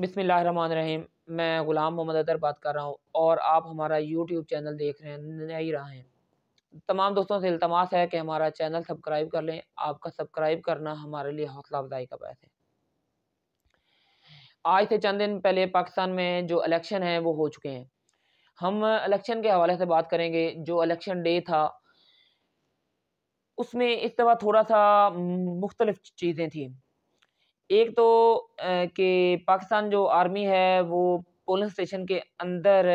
बिसमीम मैं ग़ुलाम मोहम्मद अदर बात कर रहा हूँ और आप हमारा यूट्यूब चैनल देख रहे हैं नहीं रहा है तमाम दोस्तों से अल्तमास है कि हमारा चैनल सब्सक्राइब कर लें आपका सब्सक्राइब करना हमारे लिए हौसला अफजाई का बहस है आज से चंद दिन पहले पाकिस्तान में जो इलेक्शन हैं वो हो चुके हैं हम इलेक्शन के हवाले से बात करेंगे जो इलेक्शन डे था उसमें इस तरह थोड़ा सा मुख्तलिफ चीज़ें थी एक तो कि पाकिस्तान जो आर्मी है वो पोलिंग स्टेशन के अंदर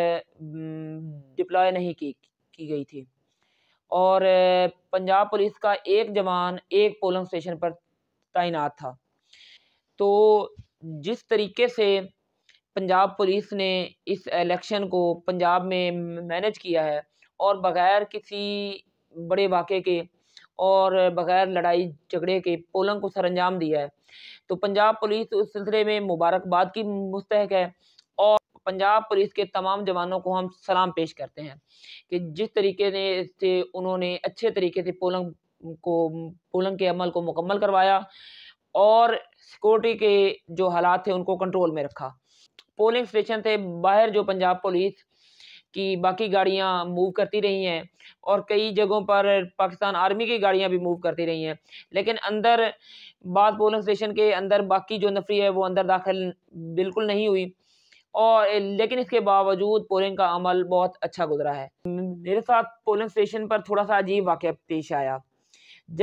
डिप्लॉय नहीं की की गई थी और पंजाब पुलिस का एक जवान एक पोलिंग स्टेशन पर तैनात था तो जिस तरीके से पंजाब पुलिस ने इस इलेक्शन को पंजाब में मैनेज किया है और बग़ैर किसी बड़े वाक़े के और बग़ैर लड़ाई झगड़े के पोलंग को अंजाम दिया है तो पंजाब पुलिस उस सिलसिले में मुबारकबाद की मुस्तक है और पंजाब पुलिस के तमाम जवानों को हम सलाम पेश करते हैं कि जिस तरीके ने से उन्होंने अच्छे तरीके से पोलंग को पोलंग के अमल को मुकम्मल करवाया और सिक्योरिटी के जो हालात थे उनको कंट्रोल में रखा पोलिंग स्टेशन से बाहर जो पंजाब पुलिस कि बाकी गाड़ियाँ मूव करती रही हैं और कई जगहों पर पाकिस्तान आर्मी की गाड़ियाँ भी मूव करती रही हैं लेकिन अंदर बाद पोलिंग स्टेशन के अंदर बाकी जो नफरी है वो अंदर दाखिल बिल्कुल नहीं हुई और लेकिन इसके बावजूद पोलिंग का अमल बहुत अच्छा गुजरा है मेरे साथ पोलिंग स्टेशन पर थोड़ा सा अजीब वाक़ पेश आया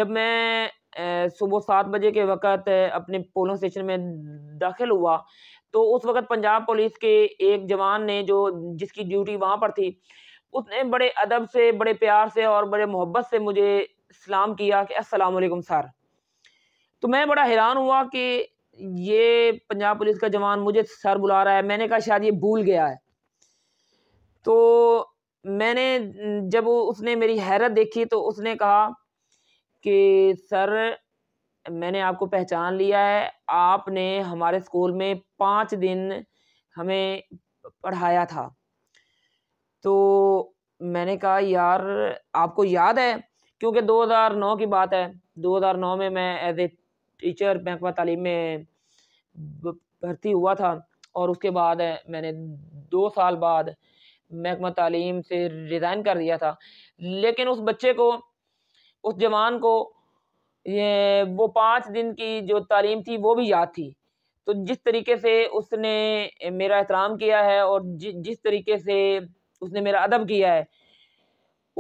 जब मैं सुबह सात बजे के वक़्त अपने पोलिंग स्टेशन में दाखिल हुआ तो उस वक्त पंजाब पुलिस के एक जवान ने जो जिसकी ड्यूटी वहां पर थी उसने बड़े अदब से बड़े प्यार से और बड़े मोहब्बत से मुझे सलाम किया कि असलकुम सर तो मैं बड़ा हैरान हुआ कि ये पंजाब पुलिस का जवान मुझे सर बुला रहा है मैंने कहा शायद ये भूल गया है तो मैंने जब उसने मेरी हैरत देखी तो उसने कहा कि सर मैंने आपको पहचान लिया है आपने हमारे स्कूल में पाँच दिन हमें पढ़ाया था तो मैंने कहा यार आपको याद है क्योंकि 2009 की बात है 2009 में मैं एज ए टीचर महकमा तालीम में भर्ती हुआ था और उसके बाद मैंने दो साल बाद महकमा तालीम से रिज़ाइन कर दिया था लेकिन उस बच्चे को उस जवान को ये वो पाँच दिन की जो तालीम थी वो भी याद थी तो जिस तरीके से उसने मेरा एहतराम किया है और जि, जिस तरीके से उसने मेरा अदब किया है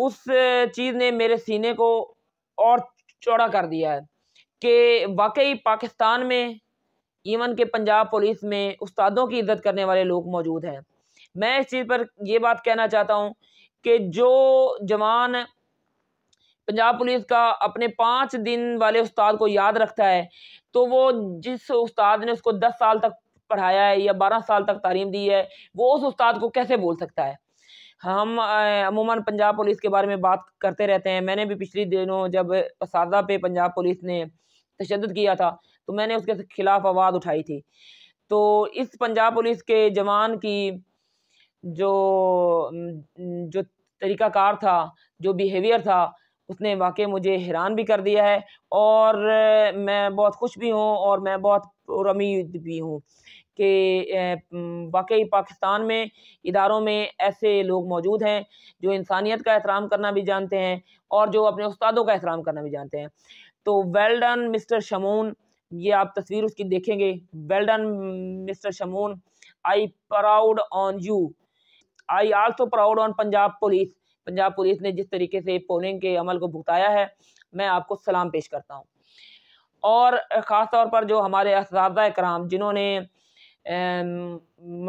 उस चीज़ ने मेरे सीने को और चौड़ा कर दिया है कि वाकई पाकिस्तान में इवन के पंजाब पुलिस में उस्तादों की इज्जत करने वाले लोग मौजूद हैं मैं इस चीज़ पर यह बात कहना चाहता हूँ कि जो जवान पंजाब पुलिस का अपने पाँच दिन वाले उस्ताद को याद रखता है तो वो जिस उस्ताद ने उसको दस साल तक पढ़ाया है या बारह साल तक तालीम दी है वो उस उस्ताद को कैसे बोल सकता है हम अमूमन पंजाब पुलिस के बारे में बात करते रहते हैं मैंने भी पिछले दिनों जब इस पे पंजाब पुलिस ने तशद किया था तो मैंने उसके खिलाफ आवाज़ उठाई थी तो इस पंजाब पुलिस के जवान की जो जो तरीक़ाकार था जो बिहेवियर था उसने वाकई मुझे हैरान भी कर दिया है और मैं बहुत खुश भी हूँ और मैं बहुत पुरमीद भी हूँ कि वाकई पाकिस्तान में इदारों में ऐसे लोग मौजूद हैं जो इंसानियत का एहतराम करना भी जानते हैं और जो अपने उस्तादों का एहतराम करना भी जानते हैं तो वेल डन मिस्टर शमून ये आप तस्वीर उसकी देखेंगे well done mister Shamoon I proud on you I also proud on Punjab police Punjab police ने जिस तरीके से पोलिंग के अमल को भुगताया है मैं आपको सलाम पेश करता हूँ और ख़ास तौर पर जो हमारे इस कराम जिन्होंने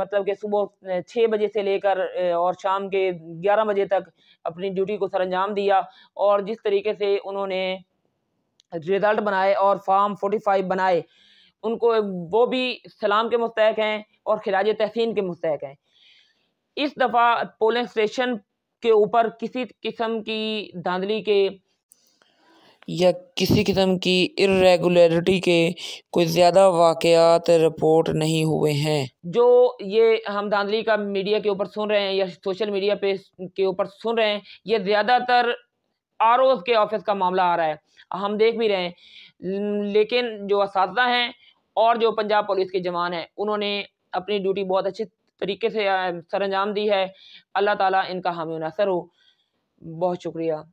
मतलब कि सुबह छः बजे से लेकर और शाम के ग्यारह बजे तक अपनी ड्यूटी को सरंजाम दिया और जिस तरीके से उन्होंने रिज़ल्ट बनाए और फार्म फोर्टी फाइव बनाए उनको वो भी सलाम के मुस्तक हैं और खिलाज तहसीन के मुस्तक हैं इस दफ़ा पोलिंग स्टेशन के ऊपर किसी किस्म की धांधली के या किसी किस्म की इरेगुलरिटी के कोई ज़्यादा वाकयात रिपोर्ट नहीं हुए हैं जो ये हम धांधली का मीडिया के ऊपर सुन रहे हैं या सोशल मीडिया पे के ऊपर सुन रहे हैं ये ज़्यादातर आर के ऑफिस का मामला आ रहा है हम देख भी रहे हैं लेकिन जो इस हैं और जो पंजाब पुलिस के जवान हैं उन्होंने अपनी ड्यूटी बहुत अच्छी तरीके से सर अंजाम दी है अल्लाह ताला इनका हामी नसर हो बहुत शुक्रिया